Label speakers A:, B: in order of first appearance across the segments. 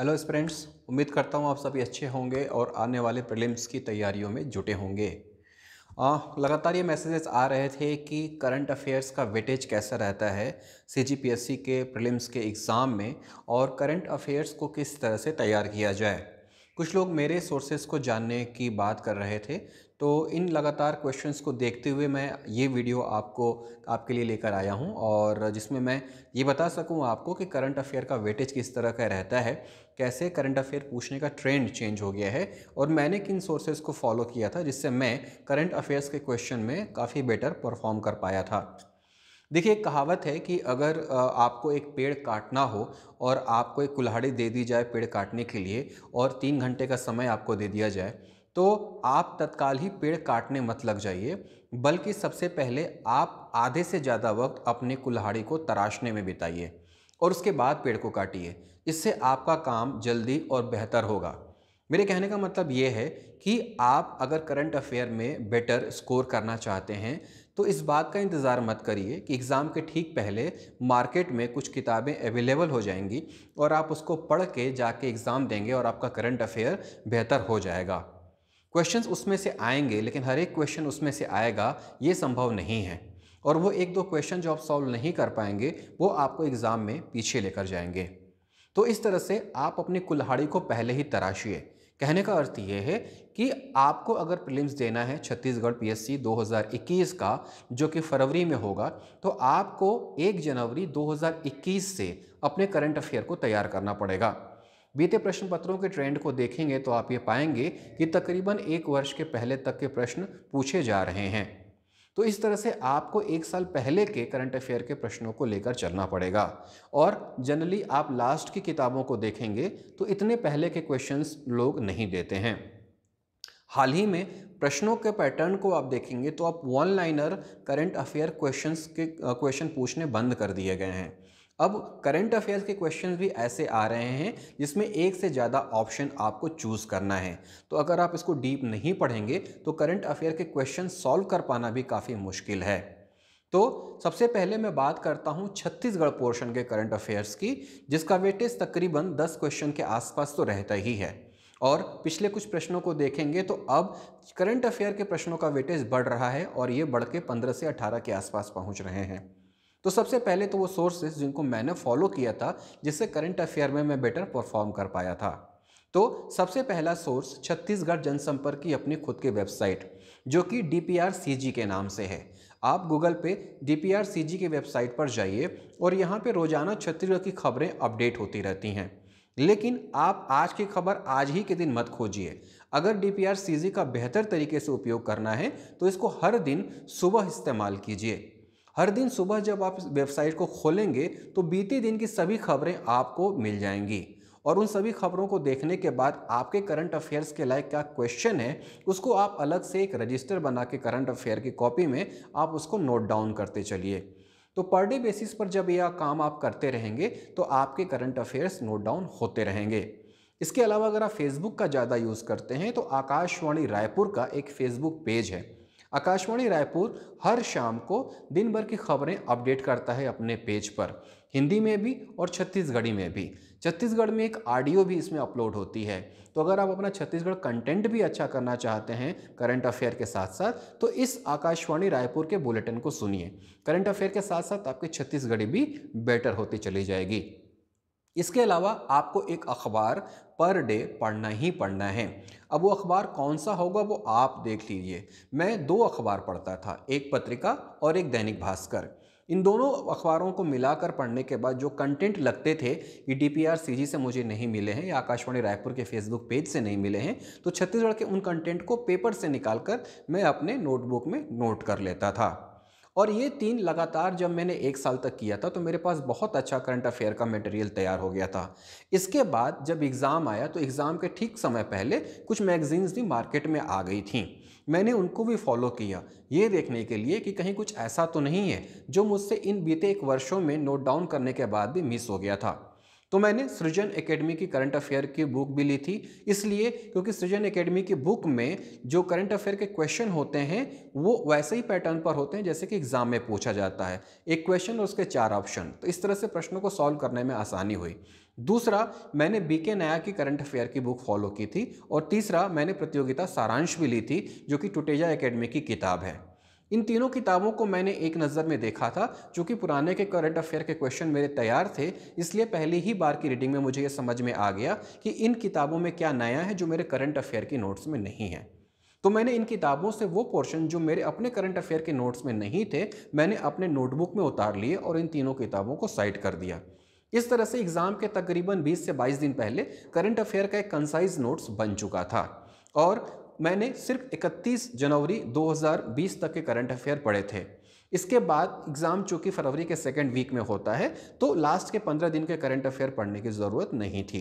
A: hello students उम्मीद करता हूँ आप सभी अच्छे होंगे और आने वाले प्रलिम्स की तैयारियों में जुटे होंगे लगातार ये मैसेजेस आ रहे थे कि करंट अफेयर्स का वेटेज कैसा रहता है सीजीपीएससी के प्रलिम्स के एग्ज़ाम में और करंट अफेयर्स को किस तरह से तैयार किया जाए कुछ लोग मेरे सोर्सेज को जानने की बात कर रहे थे तो इन लगातार क्वेश्चंस को देखते हुए मैं ये वीडियो आपको आपके लिए लेकर आया हूँ और जिसमें मैं ये बता सकूँ आपको कि करंट अफेयर का वेटेज किस तरह का रहता है कैसे करंट अफेयर पूछने का ट्रेंड चेंज हो गया है और मैंने किन सोर्सेज को फॉलो किया था जिससे मैं करंट अफेयर्स के क्वेश्चन में काफ़ी बेटर परफॉर्म कर पाया था देखिए एक कहावत है कि अगर आपको एक पेड़ काटना हो और आपको एक कुल्हाड़ी दे दी जाए पेड़ काटने के लिए और तीन घंटे का समय आपको दे दिया जाए तो आप तत्काल ही पेड़ काटने मत लग जाइए बल्कि सबसे पहले आप आधे से ज़्यादा वक्त अपने कुल्हाड़ी को तराशने में बिताइए और उसके बाद पेड़ को काटिए इससे आपका काम जल्दी और बेहतर होगा मेरे कहने का मतलब ये है कि आप अगर करंट अफेयर में बेटर स्कोर करना चाहते हैं तो इस बात का इंतज़ार मत करिए कि एग्ज़ाम के ठीक पहले मार्केट में कुछ किताबें अवेलेबल हो जाएंगी और आप उसको पढ़ के जाके एग्ज़ाम देंगे और आपका करंट अफेयर बेहतर हो जाएगा क्वेश्चंस उसमें से आएंगे लेकिन हर एक क्वेश्चन उसमें से आएगा ये संभव नहीं है और वो एक दो क्वेश्चन जो आप सॉल्व नहीं कर पाएंगे वो आपको एग्ज़ाम में पीछे लेकर जाएंगे तो इस तरह से आप अपनी कुल्हाड़ी को पहले ही तराशिए कहने का अर्थ ये है कि आपको अगर प्रीलिम्स देना है छत्तीसगढ़ पीएससी 2021 का जो कि फरवरी में होगा तो आपको 1 जनवरी 2021 से अपने करंट अफेयर को तैयार करना पड़ेगा बीते प्रश्न पत्रों के ट्रेंड को देखेंगे तो आप ये पाएंगे कि तकरीबन एक वर्ष के पहले तक के प्रश्न पूछे जा रहे हैं तो इस तरह से आपको एक साल पहले के करंट अफेयर के प्रश्नों को लेकर चलना पड़ेगा और जनरली आप लास्ट की किताबों को देखेंगे तो इतने पहले के क्वेश्चंस लोग नहीं देते हैं हाल ही में प्रश्नों के पैटर्न को आप देखेंगे तो आप one liner current affair questions के क्वेश्चन पूछने बंद कर दिए गए हैं अब करंट अफेयर्स के क्वेश्चन भी ऐसे आ रहे हैं जिसमें एक से ज़्यादा ऑप्शन आपको चूज़ करना है तो अगर आप इसको डीप नहीं पढ़ेंगे तो करंट अफेयर के क्वेश्चन सॉल्व कर पाना भी काफ़ी मुश्किल है तो सबसे पहले मैं बात करता हूँ छत्तीसगढ़ पोर्शन के करंट अफेयर्स की जिसका वेटेज तकरीबन 10 क्वेश्चन के आसपास तो रहता ही है और पिछले कुछ प्रश्नों को देखेंगे तो अब करंट अफेयर के प्रश्नों का वेटेज बढ़ रहा है और ये बढ़ के पंद्रह से अठारह के आसपास पहुँच रहे हैं तो सबसे पहले तो वो सोर्सेज जिनको मैंने फॉलो किया था जिससे करंट अफेयर में मैं बेटर परफॉर्म कर पाया था तो सबसे पहला सोर्स छत्तीसगढ़ जनसंपर्क की अपनी खुद की वेबसाइट जो कि डी के नाम से है आप गूगल पे डी की वेबसाइट पर जाइए और यहाँ पे रोज़ाना छत्तीसगढ़ की खबरें अपडेट होती रहती हैं लेकिन आप आज की खबर आज ही के दिन मत खोजिए अगर डी पी का बेहतर तरीके से उपयोग करना है तो इसको हर दिन सुबह इस्तेमाल कीजिए हर दिन सुबह जब आप वेबसाइट को खोलेंगे तो बीते दिन की सभी खबरें आपको मिल जाएंगी और उन सभी खबरों को देखने के बाद आपके करंट अफेयर्स के लायक क्या क्वेश्चन है उसको आप अलग से एक रजिस्टर बना के करंट अफेयर की कॉपी में आप उसको नोट डाउन करते चलिए तो पर डे बेसिस पर जब यह काम आप करते रहेंगे तो आपके करंट अफेयर्स नोट डाउन होते रहेंगे इसके अलावा अगर आप फेसबुक का ज़्यादा यूज़ करते हैं तो आकाशवाणी रायपुर का एक फेसबुक पेज है आकाशवाणी रायपुर हर शाम को दिन भर की खबरें अपडेट करता है अपने पेज पर हिंदी में भी और छत्तीसगढ़ी में भी छत्तीसगढ़ में एक ऑडियो भी इसमें अपलोड होती है तो अगर आप अपना छत्तीसगढ़ कंटेंट भी अच्छा करना चाहते हैं करंट अफेयर के साथ साथ तो इस आकाशवाणी रायपुर के बुलेटिन को सुनिए करंट अफेयर के साथ साथ आपकी छत्तीसगढ़ी भी बेटर होती चली जाएगी इसके अलावा आपको एक अखबार पर डे पढ़ना ही पढ़ना है अब वो अखबार कौन सा होगा वो आप देख लीजिए मैं दो अखबार पढ़ता था एक पत्रिका और एक दैनिक भास्कर इन दोनों अखबारों को मिलाकर पढ़ने के बाद जो कंटेंट लगते थे ये डी पी से मुझे नहीं मिले हैं या आकाशवाणी रायपुर के फेसबुक पेज से नहीं मिले हैं तो छत्तीसगढ़ के उन कंटेंट को पेपर से निकालकर मैं अपने नोटबुक में नोट कर लेता था और ये तीन लगातार जब मैंने एक साल तक किया था तो मेरे पास बहुत अच्छा करंट अफेयर का मटेरियल तैयार हो गया था इसके बाद जब एग्ज़ाम आया तो एग्ज़ाम के ठीक समय पहले कुछ मैगजीन्स भी मार्केट में आ गई थी मैंने उनको भी फॉलो किया ये देखने के लिए कि कहीं कुछ ऐसा तो नहीं है जो मुझसे इन बीते एक वर्षों में नोट डाउन करने के बाद भी मिस हो गया था तो मैंने सृजन एकेडमी की करंट अफेयर की बुक भी ली थी इसलिए क्योंकि सृजन एकेडमी की बुक में जो करंट अफेयर के क्वेश्चन होते हैं वो वैसे ही पैटर्न पर होते हैं जैसे कि एग्जाम में पूछा जाता है एक क्वेश्चन और उसके चार ऑप्शन तो इस तरह से प्रश्नों को सॉल्व करने में आसानी हुई दूसरा मैंने बी के नया की करंट अफेयर की बुक फॉलो की थी और तीसरा मैंने प्रतियोगिता सारांश भी ली थी जो कि टुटेजा एकेडमी की किताब है इन तीनों किताबों को मैंने एक नज़र में देखा था चूँकि पुराने के करंट अफेयर के क्वेश्चन मेरे तैयार थे इसलिए पहली ही बार की रीडिंग में मुझे ये समझ में आ गया कि इन किताबों में क्या नया है जो मेरे करंट अफेयर के नोट्स में नहीं है तो मैंने इन किताबों से वो पोर्शन जो मेरे अपने करंट अफेयर के नोट्स में नहीं थे मैंने अपने नोटबुक में उतार लिए और इन तीनों किताबों को साइट कर दिया इस तरह से एग्ज़ाम के तकरीबन 20 से 22 दिन पहले करंट अफेयर का एक कंसाइज नोट्स बन चुका था और मैंने सिर्फ 31 जनवरी 2020 तक के करंट अफेयर पढ़े थे इसके बाद एग्ज़ाम चूँकि फरवरी के सेकेंड वीक में होता है तो लास्ट के पंद्रह दिन के करंट अफेयर पढ़ने की ज़रूरत नहीं थी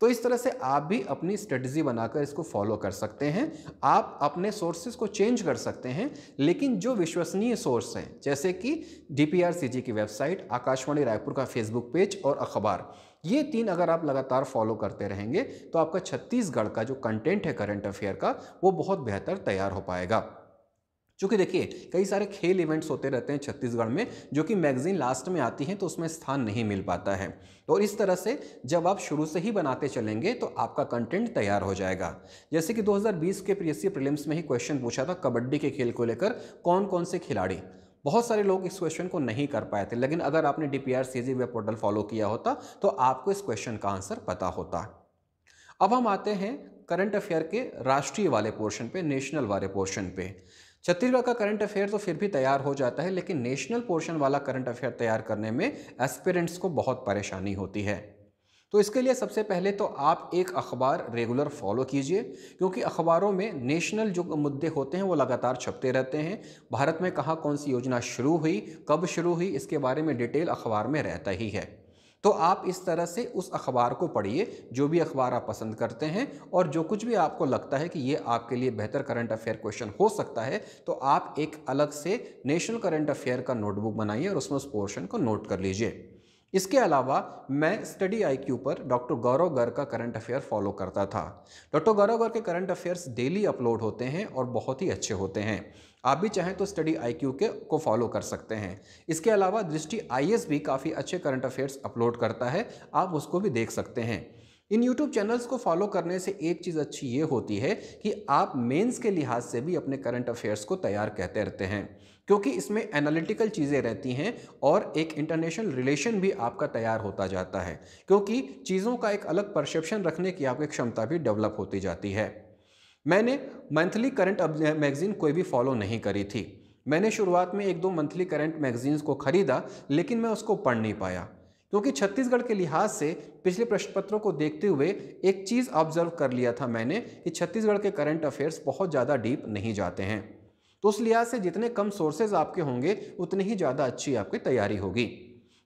A: तो इस तरह से आप भी अपनी स्ट्रेटजी बनाकर इसको फॉलो कर सकते हैं आप अपने सोर्सेज को चेंज कर सकते हैं लेकिन जो विश्वसनीय सोर्स हैं जैसे कि डी की वेबसाइट आकाशवाणी रायपुर का फेसबुक पेज और अखबार ये तीन अगर आप लगातार फॉलो करते रहेंगे तो आपका छत्तीसगढ़ का जो कंटेंट है करंट अफेयर का वो बहुत बेहतर तैयार हो पाएगा चूँकि देखिए कई सारे खेल इवेंट्स होते रहते हैं छत्तीसगढ़ में जो कि मैगजीन लास्ट में आती हैं तो उसमें स्थान नहीं मिल पाता है और इस तरह से जब आप शुरू से ही बनाते चलेंगे तो आपका कंटेंट तैयार हो जाएगा जैसे कि 2020 के पीएससी प्रीलिम्स में ही क्वेश्चन पूछा था कबड्डी के खेल को लेकर कौन कौन से खिलाड़ी बहुत सारे लोग इस क्वेश्चन को नहीं कर पाए थे लेकिन अगर आपने D P web portal follow किया होता तो आपको इस क्वेश्चन का आंसर पता होता अब हम आते हैं करंट अफेयर के राष्ट्रीय वाले पोर्शन पे नेशनल वाले पोर्शन पे छत्तीसगढ़ का करंट अफेयर तो फिर भी तैयार हो जाता है लेकिन नेशनल पोर्शन वाला करंट अफेयर तैयार करने में एस्पिरेंट्स को बहुत परेशानी होती है तो इसके लिए सबसे पहले तो आप एक अखबार रेगुलर फॉलो कीजिए क्योंकि अखबारों में नेशनल जो मुद्दे होते हैं वो लगातार छपते रहते हैं भारत में कहाँ कौन सी योजना शुरू हुई कब शुरू हुई इसके बारे में डिटेल अखबार में रहता ही है तो आप इस तरह से उस अखबार को पढ़िए जो भी अखबार आप पसंद करते हैं और जो कुछ भी आपको लगता है कि ये आपके लिए बेहतर करंट अफेयर क्वेश्चन हो सकता है तो आप एक अलग से नेशनल करंट अफेयर का नोटबुक बनाइए और उसमें उस पोर्शन को नोट कर लीजिए इसके अलावा मैं स्टडी आईक्यू पर डॉक्टर गौरव गर का करंट अफेयर फॉलो करता था डॉक्टर गौरव गर के करंट अफेयर्स डेली अपलोड होते हैं और बहुत ही अच्छे होते हैं आप भी चाहें तो स्टडी आईक्यू के को फॉलो कर सकते हैं इसके अलावा दृष्टि आईएएस भी काफ़ी अच्छे करंट अफेयर्स अपलोड करता है आप उसको भी देख सकते हैं इन यूट्यूब चैनल्स को फॉलो करने से एक चीज़ अच्छी ये होती है कि आप मेंस के लिहाज से भी अपने करंट अफेयर्स को तैयार कहते रहते हैं क्योंकि इसमें एनालिटिकल चीज़ें रहती हैं और एक इंटरनेशनल रिलेशन भी आपका तैयार होता जाता है क्योंकि चीज़ों का एक अलग परसेप्शन रखने की आपकी क्षमता भी डेवलप होती जाती है मैंने मंथली करंट मैगज़ीन कोई भी फॉलो नहीं करी थी मैंने शुरुआत में एक दो मंथली करंट मैगजीन्स को ख़रीदा लेकिन मैं उसको पढ़ नहीं पाया क्योंकि छत्तीसगढ़ के लिहाज से पिछले प्रश्न पत्रों को देखते हुए एक चीज़ ऑब्जर्व कर लिया था मैंने कि छत्तीसगढ़ के करंट अफेयर्स बहुत ज़्यादा डीप नहीं जाते हैं तो उस लिहाज से जितने कम सोर्सेज आपके होंगे उतनी ही ज़्यादा अच्छी आपकी तैयारी होगी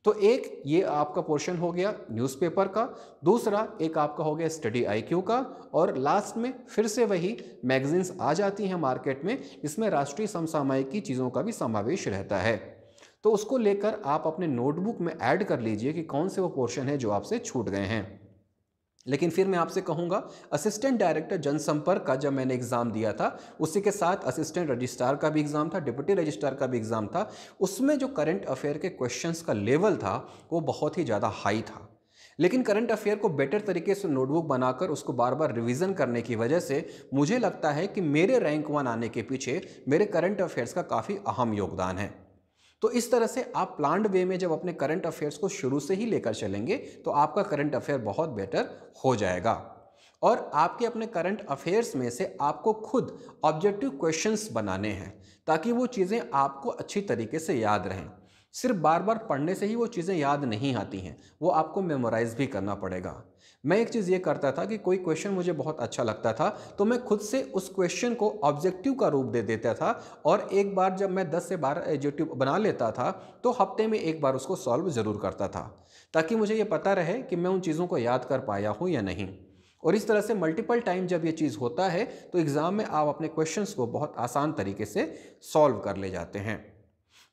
A: तो एक ये आपका पोर्शन हो गया न्यूज़पेपर का दूसरा एक आपका हो गया स्टडी आईक्यू का और लास्ट में फिर से वही मैगजीन्स आ जाती हैं मार्केट में इसमें राष्ट्रीय समसामयिक की चीज़ों का भी समावेश रहता है तो उसको लेकर आप अपने नोटबुक में ऐड कर लीजिए कि कौन से वो पोर्शन है जो आपसे छूट गए हैं लेकिन फिर मैं आपसे कहूँगा असिस्टेंट डायरेक्टर जनसंपर्क का जब मैंने एग्ज़ाम दिया था उसी के साथ असिस्टेंट रजिस्ट्रार का भी एग्ज़ाम था डिप्टी रजिस्ट्रार का भी एग्ज़ाम था उसमें जो करंट अफेयर के क्वेश्चंस का लेवल था वो बहुत ही ज़्यादा हाई था लेकिन करंट अफेयर को बेटर तरीके से नोटबुक बनाकर उसको बार बार रिविज़न करने की वजह से मुझे लगता है कि मेरे रैंक वन आने के पीछे मेरे करंट अफेयर्स का काफ़ी अहम योगदान है तो इस तरह से आप प्लांड वे में जब अपने करंट अफेयर्स को शुरू से ही लेकर चलेंगे तो आपका करंट अफेयर बहुत बेटर हो जाएगा और आपके अपने करंट अफेयर्स में से आपको खुद ऑब्जेक्टिव क्वेश्चंस बनाने हैं ताकि वो चीज़ें आपको अच्छी तरीके से याद रहें सिर्फ बार बार पढ़ने से ही वो चीज़ें याद नहीं आती हैं वो आपको मेमोराइज़ भी करना पड़ेगा मैं एक चीज़ ये करता था कि कोई क्वेश्चन मुझे बहुत अच्छा लगता था तो मैं खुद से उस क्वेश्चन को ऑब्जेक्टिव का रूप दे देता था और एक बार जब मैं 10 से 12 एब्जेक्टिव बना लेता था तो हफ्ते में एक बार उसको सॉल्व ज़रूर करता था ताकि मुझे ये पता रहे कि मैं उन चीज़ों को याद कर पाया हूँ या नहीं और इस तरह से मल्टीपल टाइम जब ये चीज़ होता है तो एग्ज़ाम में आप अपने क्वेश्चंस को बहुत आसान तरीके से सॉल्व कर ले जाते हैं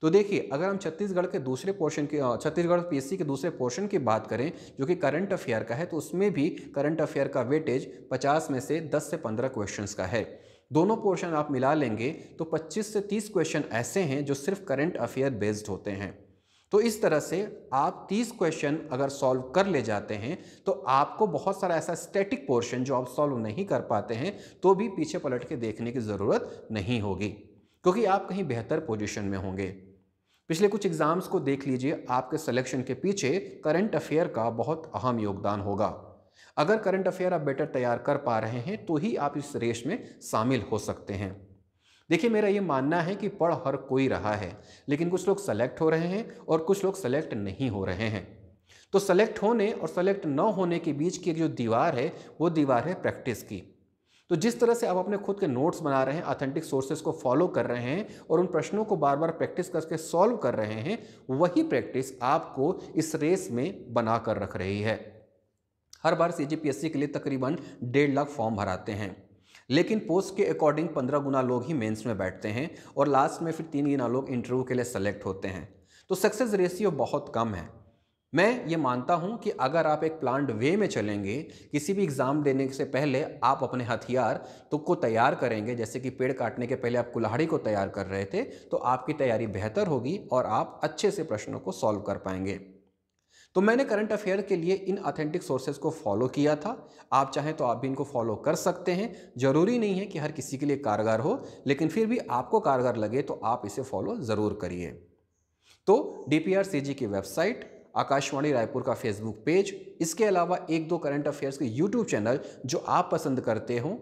A: तो देखिए अगर हम छत्तीसगढ़ के दूसरे पोर्शन के छत्तीसगढ़ पीएससी के दूसरे पोर्शन की बात करें जो कि करंट अफेयर का है तो उसमें भी करंट अफेयर का वेटेज पचास में से दस से पंद्रह क्वेश्चन का है दोनों पोर्शन आप मिला लेंगे तो 25 से 30 क्वेश्चन ऐसे हैं जो सिर्फ करंट अफेयर बेस्ड होते हैं तो इस तरह से आप 30 क्वेश्चन अगर सॉल्व कर ले जाते हैं तो आपको बहुत सारा ऐसा स्टैटिक पोर्शन जो आप सॉल्व नहीं कर पाते हैं तो भी पीछे पलट के देखने की ज़रूरत नहीं होगी क्योंकि आप कहीं बेहतर पोजीशन में होंगे पिछले कुछ एग्जाम्स को देख लीजिए आपके सिलेक्शन के पीछे करंट अफेयर का बहुत अहम योगदान होगा अगर करंट अफेयर आप बेटर तैयार कर पा रहे हैं तो ही आप इस रेस में शामिल हो सकते हैं देखिए मेरा ये मानना है कि पढ़ हर कोई रहा है लेकिन कुछ लोग सेलेक्ट हो रहे हैं और कुछ लोग सेलेक्ट नहीं हो रहे हैं तो सेलेक्ट होने और सेलेक्ट न होने के बीच की जो दीवार है वो दीवार है प्रैक्टिस की तो जिस तरह से आप अपने खुद के नोट्स बना रहे हैं ऑथेंटिक सोर्सेज को फॉलो कर रहे हैं और उन प्रश्नों को बार बार प्रैक्टिस करके सॉल्व कर रहे हैं वही प्रैक्टिस आपको इस रेस में बना कर रख रही है हर बार सी के लिए तकरीबन डेढ़ लाख फॉर्म भराते हैं लेकिन पोस्ट के अकॉर्डिंग पंद्रह गुना लोग ही मेंस में बैठते हैं और लास्ट में फिर तीन गुना लोग इंटरव्यू के लिए सेलेक्ट होते हैं तो सक्सेस रेशियो बहुत कम है मैं ये मानता हूँ कि अगर आप एक प्लांट वे में चलेंगे किसी भी एग्ज़ाम देने से पहले आप अपने हथियार तो को तैयार करेंगे जैसे कि पेड़ काटने के पहले आप कुल्हाड़ी को तैयार कर रहे थे तो आपकी तैयारी बेहतर होगी और आप अच्छे से प्रश्नों को सॉल्व कर पाएंगे तो मैंने करंट अफेयर के लिए इन ऑथेंटिक सोर्सेज को फॉलो किया था आप चाहें तो आप भी इनको फॉलो कर सकते हैं ज़रूरी नहीं है कि हर किसी के लिए कारगर हो लेकिन फिर भी आपको कारगर लगे तो आप इसे फॉलो ज़रूर करिए तो डी पी की वेबसाइट आकाशवाणी रायपुर का फेसबुक पेज इसके अलावा एक दो करंट अफेयर्स के यूट्यूब चैनल जो आप पसंद करते हो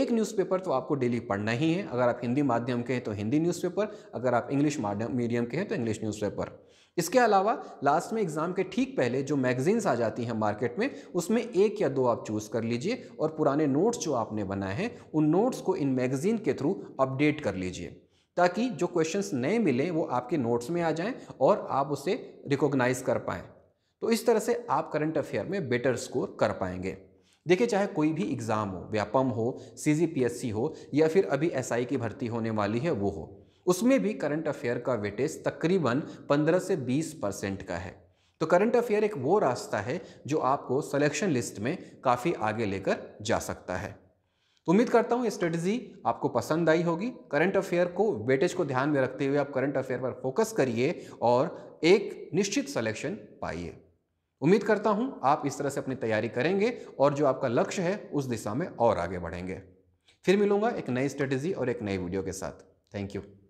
A: एक न्यूज़पेपर तो आपको डेली पढ़ना ही है अगर आप हिंदी माध्यम के हैं तो हिंदी न्यूज़पेपर अगर आप इंग्लिश माध्यम मीडियम के हैं तो इंग्लिश न्यूज़पेपर इसके अलावा लास्ट में एग्ज़ाम के ठीक पहले जो मैगजीन्स आ जाती हैं मार्केट में उसमें एक या दो आप चूज़ कर लीजिए और पुराने नोट्स जो आपने बनाए हैं उन नोट्स को इन मैगज़ीन के थ्रू अपडेट कर लीजिए ताकि जो क्वेश्चंस नए मिलें वो आपके नोट्स में आ जाएं और आप उसे रिकॉग्नाइज कर पाएँ तो इस तरह से आप करंट अफेयर में बेटर स्कोर कर पाएंगे देखिए चाहे कोई भी एग्ज़ाम हो व्यापम हो सी हो या फिर अभी एस SI की भर्ती होने वाली है वो हो उसमें भी करंट अफेयर का वेटेज तकरीबन 15 से 20 परसेंट का है तो करंट अफेयर एक वो रास्ता है जो आपको सिलेक्शन लिस्ट में काफ़ी आगे लेकर जा सकता है तो उम्मीद करता हूँ ये स्ट्रेटजी आपको पसंद आई होगी करंट अफेयर को वेटेज को ध्यान में रखते हुए आप करंट अफेयर पर फोकस करिए और एक निश्चित सलेक्शन पाइए उम्मीद करता हूँ आप इस तरह से अपनी तैयारी करेंगे और जो आपका लक्ष्य है उस दिशा में और आगे बढ़ेंगे फिर मिलूंगा एक नई स्ट्रेटजी और एक नई वीडियो के साथ थैंक यू